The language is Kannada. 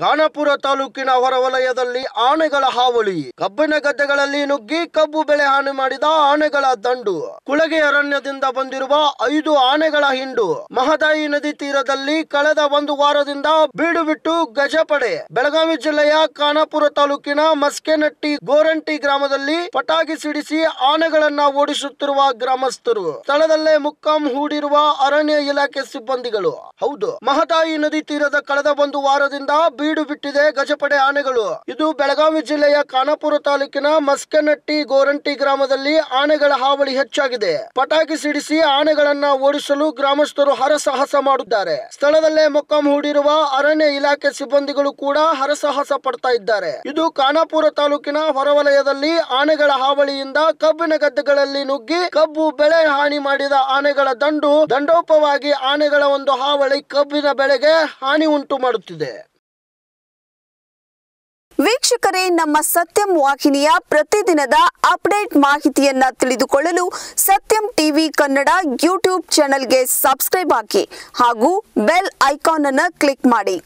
ಖಾನಾಪುರ ತಾಲೂಕಿನ ಹೊರವಲಯದಲ್ಲಿ ಆನೆಗಳ ಹಾವಳಿ ಕಬ್ಬಿನ ಗದ್ದೆಗಳಲ್ಲಿ ನುಗ್ಗಿ ಕಬ್ಬು ಬೆಳೆ ಹಾನಿ ಮಾಡಿದ ಆನೆಗಳ ದಂಡು ಕುಳಗೆ ಅರಣ್ಯದಿಂದ ಬಂದಿರುವ ಐದು ಆನೆಗಳ ಹಿಂಡು ಮಹದಾಯಿ ನದಿ ತೀರದಲ್ಲಿ ಕಳೆದ ಒಂದು ವಾರದಿಂದ ಬೀಡು ಬಿಟ್ಟು ಗಜಪಡೆ ಬೆಳಗಾವಿ ಜಿಲ್ಲೆಯ ಖಾನಾಪುರ ತಾಲೂಕಿನ ಮಸ್ಕೆನಟ್ಟಿ ಗೋರಂಟಿ ಗ್ರಾಮದಲ್ಲಿ ಪಟಾಕಿ ಸಿಡಿಸಿ ಆನೆಗಳನ್ನ ಓಡಿಸುತ್ತಿರುವ ಗ್ರಾಮಸ್ಥರು ಸ್ಥಳದಲ್ಲೇ ಮುಕ್ಕಾಂ ಹೂಡಿರುವ ಅರಣ್ಯ ಇಲಾಖೆ ಸಿಬ್ಬಂದಿಗಳು ಹೌದು ಮಹದಾಯಿ ನದಿ ತೀರದ ಕಳೆದ ಒಂದು ವಾರದಿಂದ ಬೀಡು ಬಿಟ್ಟಿದೆ ಗಜಪಡೆ ಆನೆಗಳು ಇದು ಬೆಳಗಾವಿ ಜಿಲ್ಲೆಯ ಖಾನಾಪುರ ತಾಲೂಕಿನ ಮಸ್ಕನಟ್ಟಿ ಗೋರಂಟಿ ಗ್ರಾಮದಲ್ಲಿ ಆನೆಗಳ ಹಾವಳಿ ಹೆಚ್ಚಾಗಿದೆ ಪಟಾಕಿ ಸಿಡಿಸಿ ಆನೆಗಳನ್ನ ಓಡಿಸಲು ಗ್ರಾಮಸ್ಥರು ಹರಸಾಹಸ ಮಾಡುತ್ತಾರೆ ಸ್ಥಳದಲ್ಲೇ ಮೊಕ್ಕಾಂ ಹೂಡಿರುವ ಅರಣ್ಯ ಇಲಾಖೆ ಸಿಬ್ಬಂದಿಗಳು ಕೂಡ ಹರಸಾಹಸ ಪಡ್ತಾ ಇದ್ದಾರೆ ಇದು ಖಾನಾಪುರ ತಾಲೂಕಿನ ಹೊರವಲಯದಲ್ಲಿ ಆನೆಗಳ ಹಾವಳಿಯಿಂದ ಕಬ್ಬಿನ ಗದ್ದೆಗಳಲ್ಲಿ ನುಗ್ಗಿ ಕಬ್ಬು ಬೆಳೆ ಹಾನಿ ಮಾಡಿದ ಆನೆಗಳ ದಂಡು ದಂಡೋಪವಾಗಿ ಆನೆಗಳ ಒಂದು ಹಾವಳಿ ಕಬ್ಬಿನ ಬೆಳೆಗೆ ಹಾನಿ ಉಂಟು ಮಾಡುತ್ತಿದೆ ವೀಕ್ಷಕರೇ ನಮ್ಮ ಸತ್ಯಂ ವಾಹಿನಿಯ ಪ್ರತಿದಿನದ ಅಪ್ಡೇಟ್ ಮಾಹಿತಿಯನ್ನ ತಿಳಿದುಕೊಳ್ಳಲು ಸತ್ಯಂ ಟಿವಿ ಕನ್ನಡ ಯೂಟ್ಯೂಬ್ ಚಾನೆಲ್ಗೆ ಸಬ್ಸ್ಕ್ರೈಬ್ ಹಾಕಿ ಹಾಗೂ ಬೆಲ್ ಐಕಾನ್ ಅನ್ನು ಕ್ಲಿಕ್ ಮಾಡಿ